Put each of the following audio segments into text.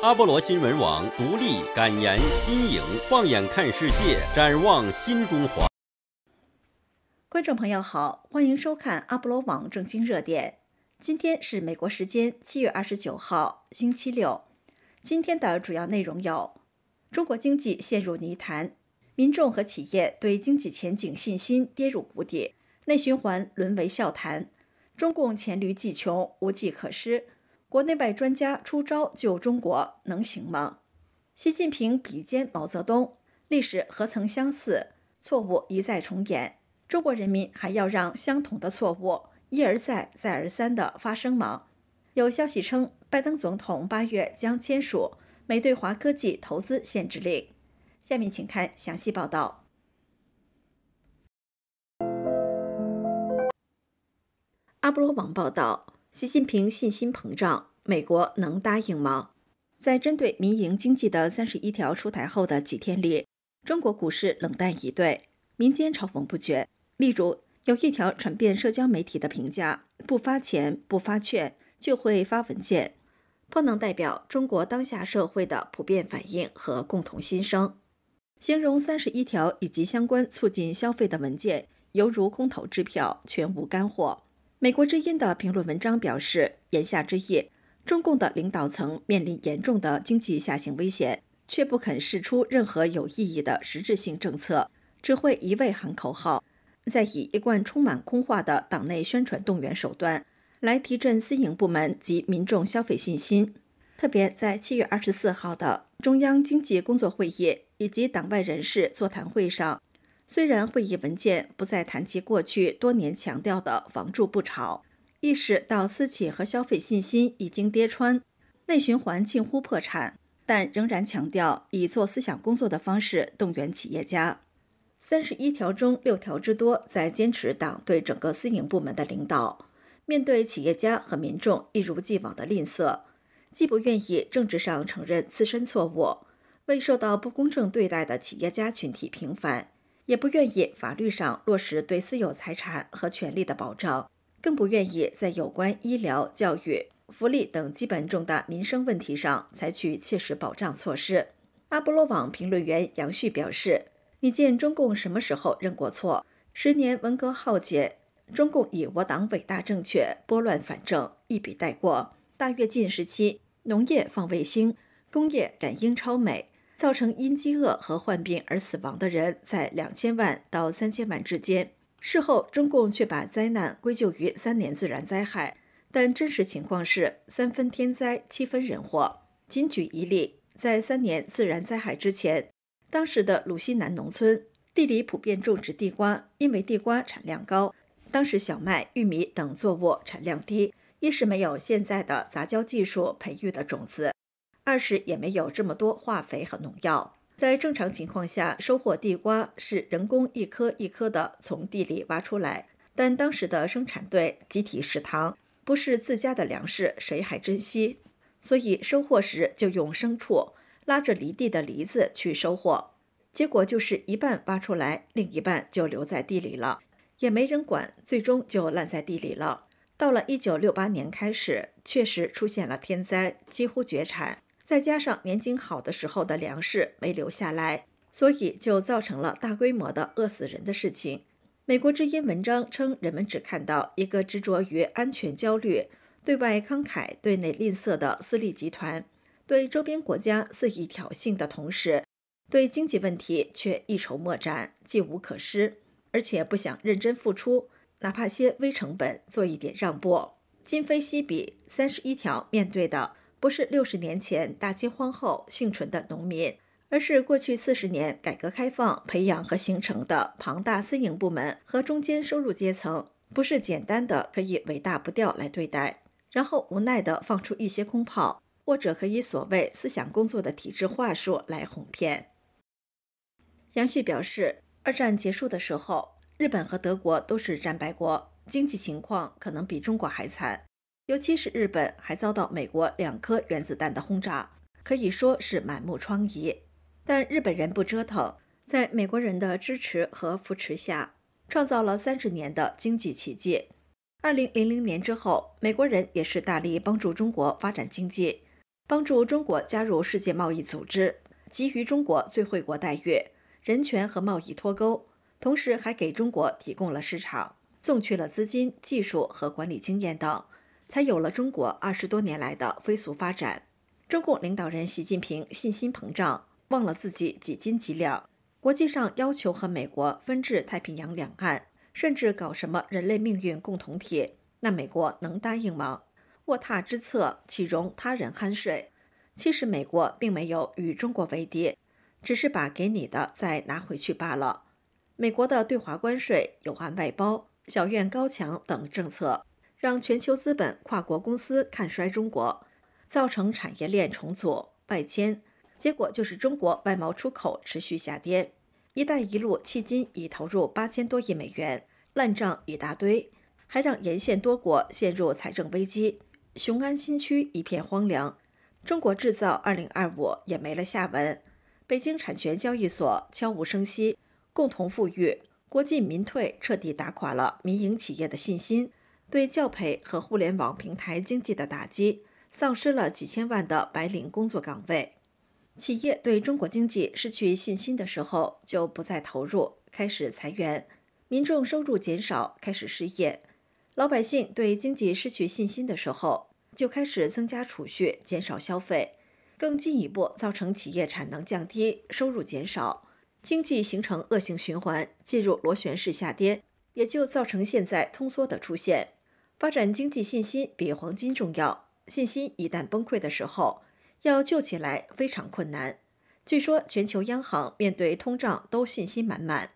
阿波罗新闻网独立、感言、新颖，放眼看世界，展望新中华。观众朋友好，欢迎收看阿波罗网正经热点。今天是美国时间七月二十九号，星期六。今天的主要内容有：中国经济陷入泥潭，民众和企业对经济前景信心跌入谷底，内循环沦为笑谈，中共黔驴技穷，无计可施。国内外专家出招救中国，能行吗？习近平比肩毛泽东，历史何曾相似？错误一再重演，中国人民还要让相同的错误一而再、再而三的发生吗？有消息称，拜登总统八月将签署美对华科技投资限制令。下面请看详细报道。阿布罗网报道。习近平信心膨胀，美国能答应吗？在针对民营经济的三十一条出台后的几天里，中国股市冷淡以对，民间嘲讽不绝。例如，有一条传遍社交媒体的评价：“不发钱、不发券，就会发文件”，颇能代表中国当下社会的普遍反应和共同心声。形容三十一条以及相关促进消费的文件犹如空头支票，全无干货。美国之音的评论文章表示，言下之意，中共的领导层面临严重的经济下行危险，却不肯试出任何有意义的实质性政策，只会一味喊口号，在以一贯充满空话的党内宣传动员手段来提振私营部门及民众消费信心。特别在七月二十四号的中央经济工作会议以及党外人士座谈会上。虽然会议文件不再谈及过去多年强调的“房住不炒”，意识到私企和消费信心已经跌穿，内循环近乎破产，但仍然强调以做思想工作的方式动员企业家。三十一条中六条之多在坚持党对整个私营部门的领导。面对企业家和民众一如既往的吝啬，既不愿意政治上承认自身错误，未受到不公正对待的企业家群体频繁。也不愿意法律上落实对私有财产和权利的保障，更不愿意在有关医疗、教育、福利等基本重大民生问题上采取切实保障措施。阿波罗网评论员杨旭表示：“你见中共什么时候认过错？十年文革浩劫，中共以我党伟大正确拨乱反正，一笔带过。大跃进时期，农业放卫星，工业赶英超美。”造成因饥饿和患病而死亡的人在两千万到三千万之间。事后，中共却把灾难归咎于三年自然灾害，但真实情况是三分天灾七分人祸。仅举一例，在三年自然灾害之前，当时的鲁西南农村地里普遍种植地瓜，因为地瓜产量高。当时小麦、玉米等作物产量低，一是没有现在的杂交技术培育的种子。二是也没有这么多化肥和农药，在正常情况下，收获地瓜是人工一颗一颗的从地里挖出来，但当时的生产队集体食堂不是自家的粮食，谁还珍惜？所以收获时就用牲畜拉着犁地的犁子去收获，结果就是一半挖出来，另一半就留在地里了，也没人管，最终就烂在地里了。到了一九六八年开始，确实出现了天灾，几乎绝产。再加上年景好的时候的粮食没留下来，所以就造成了大规模的饿死人的事情。美国之音文章称，人们只看到一个执着于安全焦虑、对外慷慨、对内吝啬的私利集团，对周边国家肆意挑衅的同时，对经济问题却一筹莫展、计无可施，而且不想认真付出，哪怕些微成本做一点让步。今非昔比，三十一条面对的。不是六十年前大饥荒后幸存的农民，而是过去四十年改革开放培养和形成的庞大私营部门和中间收入阶层，不是简单的可以伟大不掉来对待，然后无奈的放出一些空炮，或者可以所谓思想工作的体制话术来哄骗。杨旭表示，二战结束的时候，日本和德国都是战败国，经济情况可能比中国还惨。尤其是日本还遭到美国两颗原子弹的轰炸，可以说是满目疮痍。但日本人不折腾，在美国人的支持和扶持下，创造了三十年的经济奇迹。二零零零年之后，美国人也是大力帮助中国发展经济，帮助中国加入世界贸易组织，给予中国最惠国待遇、人权和贸易脱钩，同时还给中国提供了市场，送去了资金、技术和管理经验等。才有了中国二十多年来的飞速发展。中共领导人习近平信心膨胀，忘了自己几斤几两。国际上要求和美国分治太平洋两岸，甚至搞什么人类命运共同体，那美国能答应吗？卧榻之侧岂容他人酣睡？其实美国并没有与中国为敌，只是把给你的再拿回去罢了。美国的对华关税、有岸外包、小院高墙等政策。让全球资本、跨国公司看衰中国，造成产业链重组、外迁，结果就是中国外贸出口持续下跌。“一带一路”迄今已投入八千多亿美元，烂账一大堆，还让沿线多国陷入财政危机。雄安新区一片荒凉，中国制造二零二五也没了下文。北京产权交易所悄无声息，共同富裕、国进民退彻底打垮了民营企业的信心。对教培和互联网平台经济的打击，丧失了几千万的白领工作岗位。企业对中国经济失去信心的时候，就不再投入，开始裁员，民众收入减少，开始失业。老百姓对经济失去信心的时候，就开始增加储蓄，减少消费，更进一步造成企业产能降低，收入减少，经济形成恶性循环，进入螺旋式下跌，也就造成现在通缩的出现。发展经济信心比黄金重要。信心一旦崩溃的时候，要救起来非常困难。据说全球央行面对通胀都信心满满，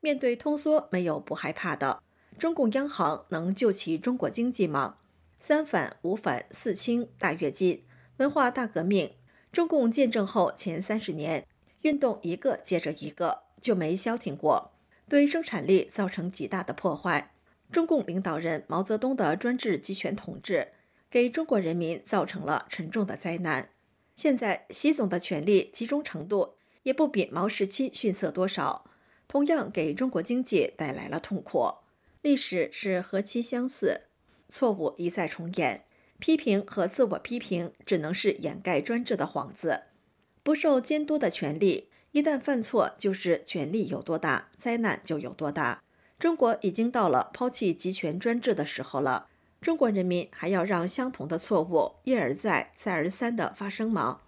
面对通缩没有不害怕的。中共央行能救起中国经济吗？三反五反四清大跃进、文化大革命，中共建政后前三十年，运动一个接着一个就没消停过，对生产力造成极大的破坏。中共领导人毛泽东的专制集权统治，给中国人民造成了沉重的灾难。现在，习总的权力集中程度也不比毛时期逊色多少，同样给中国经济带来了痛苦。历史是何其相似，错误一再重演，批评和自我批评只能是掩盖专制的幌子。不受监督的权力，一旦犯错，就是权力有多大，灾难就有多大。中国已经到了抛弃集权专制的时候了。中国人民还要让相同的错误一而再、再而三的发生吗？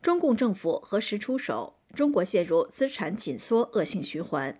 中共政府何时出手？中国陷入资产紧缩恶性循环。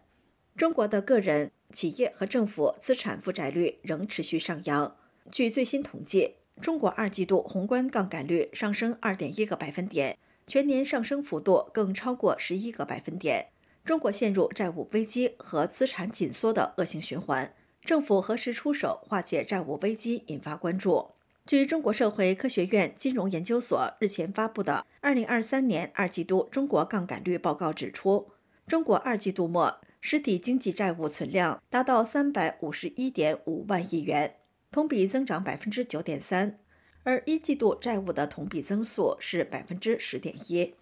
中国的个人、企业和政府资产负债率仍持续上扬。据最新统计，中国二季度宏观杠杆率上升2.1个百分点。全年上升幅度更超过十一个百分点，中国陷入债务危机和资产紧缩的恶性循环，政府何时出手化解债务危机引发关注。据中国社会科学院金融研究所日前发布的《二零二三年二季度中国杠杆率报告》指出，中国二季度末实体经济债务存量达到三百五十一点五万亿元，同比增长百分之九点三。而一季度债务的同比增速是百分之十点一。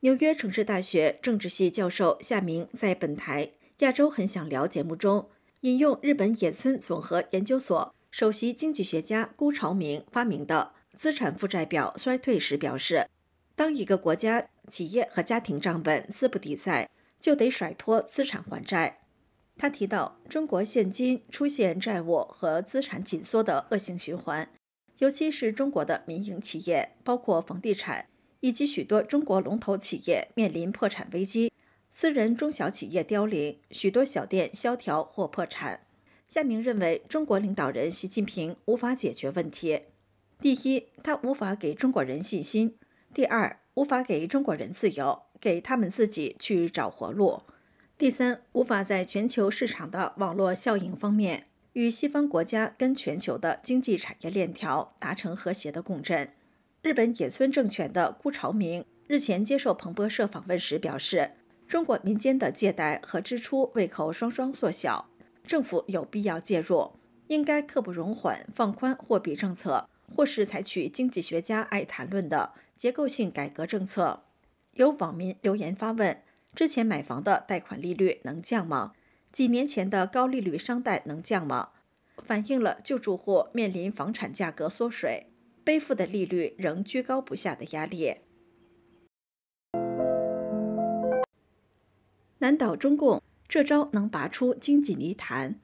纽约城市大学政治系教授夏明在本台《亚洲很想聊》节目中引用日本野村总和研究所首席经济学家辜朝明发明的资产负债表衰退时表示：“当一个国家企业和家庭账本资不抵债，就得甩脱资产还债。”他提到，中国现今出现债务和资产紧缩的恶性循环。尤其是中国的民营企业，包括房地产以及许多中国龙头企业面临破产危机，私人中小企业凋零，许多小店萧条或破产。夏明认为，中国领导人习近平无法解决问题：第一，他无法给中国人信心；第二，无法给中国人自由，给他们自己去找活路；第三，无法在全球市场的网络效应方面。与西方国家跟全球的经济产业链条达成和谐的共振。日本野村政权的辜朝明日前接受彭博社访问时表示，中国民间的借贷和支出胃口双双缩小，政府有必要介入，应该刻不容缓放宽货币政策，或是采取经济学家爱谈论的结构性改革政策。有网民留言发问：之前买房的贷款利率能降吗？几年前的高利率商贷能降吗？反映了旧住户面临房产价格缩水、背负的利率仍居高不下的压力。难倒中共这招能拔出经济泥潭？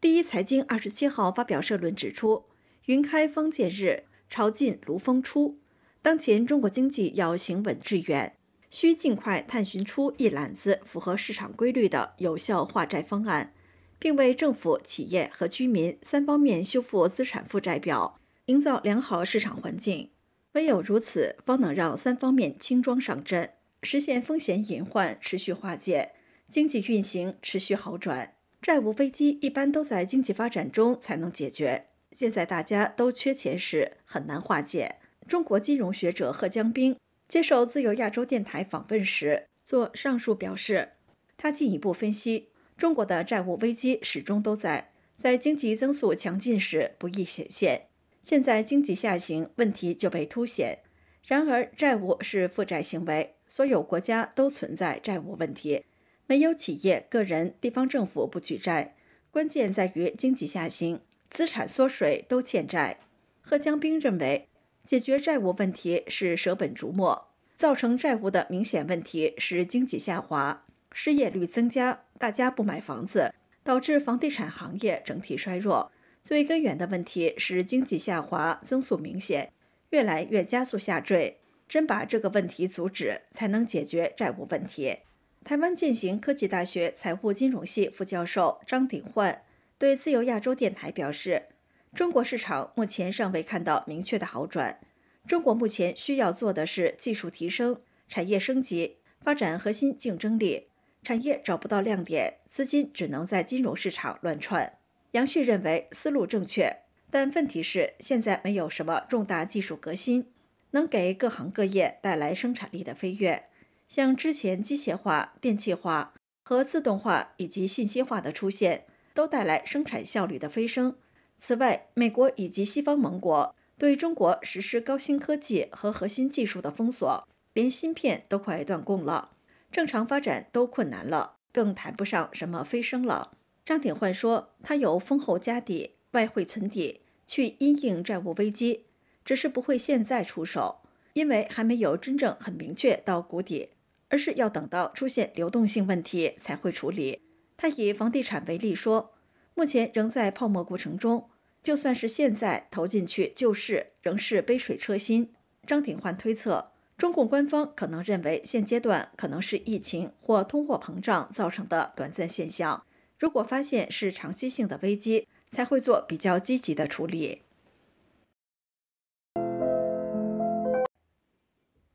第一财经二十七号发表社论指出：“云开方见日，潮进如风出。当前中国经济要行稳致远。”需尽快探寻出一揽子符合市场规律的有效化债方案，并为政府、企业和居民三方面修复资产负债表，营造良好市场环境。唯有如此，方能让三方面轻装上阵，实现风险隐患持续化解，经济运行持续好转。债务危机一般都在经济发展中才能解决，现在大家都缺钱时很难化解。中国金融学者贺江兵。接受自由亚洲电台访问时，做上述表示。他进一步分析，中国的债务危机始终都在，在经济增速强劲时不易显现，现在经济下行，问题就被凸显。然而，债务是负债行为，所有国家都存在债务问题，没有企业、个人、地方政府不举债。关键在于经济下行，资产缩水都欠债。贺江兵认为。解决债务问题是舍本逐末，造成债务的明显问题是经济下滑、失业率增加，大家不买房子，导致房地产行业整体衰弱。最根源的问题是经济下滑增速明显，越来越加速下坠。真把这个问题阻止，才能解决债务问题。台湾建行科技大学财务金融系副教授张鼎焕对自由亚洲电台表示。中国市场目前尚未看到明确的好转。中国目前需要做的是技术提升、产业升级、发展核心竞争力。产业找不到亮点，资金只能在金融市场乱窜。杨旭认为思路正确，但问题是现在没有什么重大技术革新能给各行各业带来生产力的飞跃。像之前机械化、电气化和自动化以及信息化的出现，都带来生产效率的飞升。此外，美国以及西方盟国对中国实施高新科技和核心技术的封锁，连芯片都快断供了，正常发展都困难了，更谈不上什么飞升了。张鼎焕说，他有丰厚家底、外汇存底去因应债务危机，只是不会现在出手，因为还没有真正很明确到谷底，而是要等到出现流动性问题才会处理。他以房地产为例说。目前仍在泡沫过程中，就算是现在投进去救市，仍是杯水车薪。张鼎焕推测，中共官方可能认为现阶段可能是疫情或通货膨胀造成的短暂现象，如果发现是长期性的危机，才会做比较积极的处理。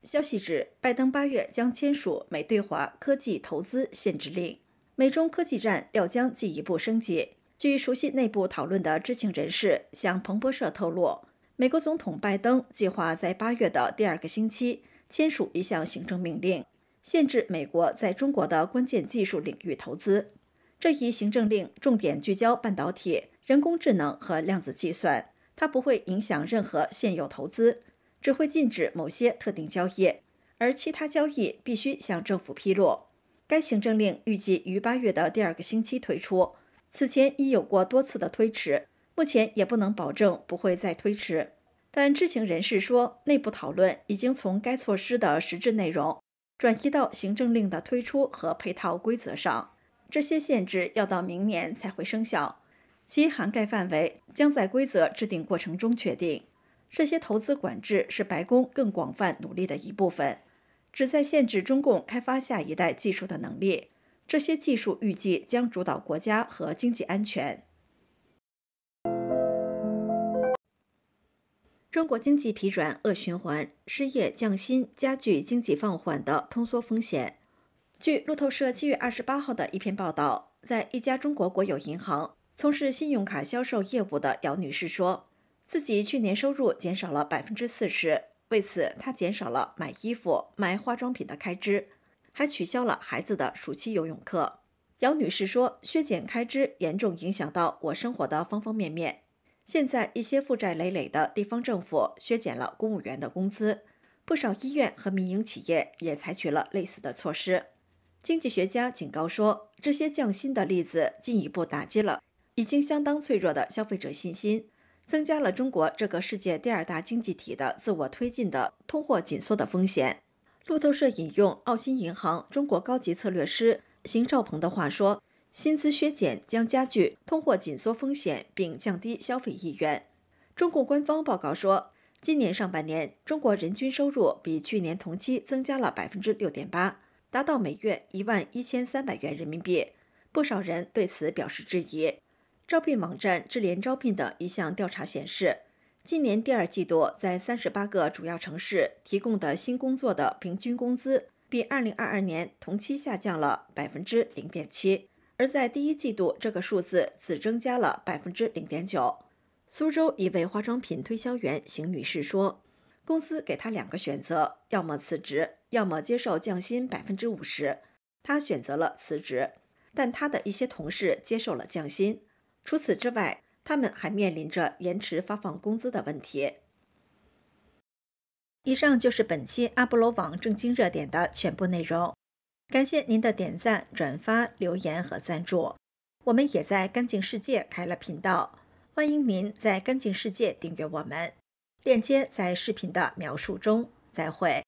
消息指，拜登八月将签署美对华科技投资限制令，美中科技战料将进一步升级。据熟悉内部讨论的知情人士向彭博社透露，美国总统拜登计划在八月的第二个星期签署一项行政命令，限制美国在中国的关键技术领域投资。这一行政令重点聚焦半导体、人工智能和量子计算。它不会影响任何现有投资，只会禁止某些特定交易，而其他交易必须向政府披露。该行政令预计于八月的第二个星期推出。此前已有过多次的推迟，目前也不能保证不会再推迟。但知情人士说，内部讨论已经从该措施的实质内容转移到行政令的推出和配套规则上。这些限制要到明年才会生效，其涵盖范围将在规则制定过程中确定。这些投资管制是白宫更广泛努力的一部分，旨在限制中共开发下一代技术的能力。这些技术预计将主导国家和经济安全。中国经济疲软、恶循环、失业降薪，加剧经济放缓的通缩风险。据路透社七月二十八号的一篇报道，在一家中国国有银行从事信用卡销售业务的姚女士说，自己去年收入减少了百分之四十，为此她减少了买衣服、买化妆品的开支。还取消了孩子的暑期游泳课。姚女士说：“削减开支严重影响到我生活的方方面面。现在一些负债累累的地方政府削减了公务员的工资，不少医院和民营企业也采取了类似的措施。”经济学家警告说，这些降薪的例子进一步打击了已经相当脆弱的消费者信心，增加了中国这个世界第二大经济体的自我推进的通货紧缩的风险。路透社引用澳新银行中国高级策略师邢兆鹏的话说：“薪资削减将加剧通货紧缩风险，并降低消费意愿。”中共官方报告说，今年上半年中国人均收入比去年同期增加了百分之六点八，达到每月一万一千三百元人民币。不少人对此表示质疑。招聘网站智联招聘的一项调查显示。今年第二季度，在三十八个主要城市提供的新工作的平均工资比二零二二年同期下降了百分之零点七，而在第一季度，这个数字只增加了百分之零点九。苏州一位化妆品推销员邢女士说：“公司给她两个选择，要么辞职，要么接受降薪百分之五十。她选择了辞职，但她的一些同事接受了降薪。除此之外，他们还面临着延迟发放工资的问题。以上就是本期阿波罗网正经热点的全部内容，感谢您的点赞、转发、留言和赞助。我们也在干净世界开了频道，欢迎您在干净世界订阅我们，链接在视频的描述中。再会。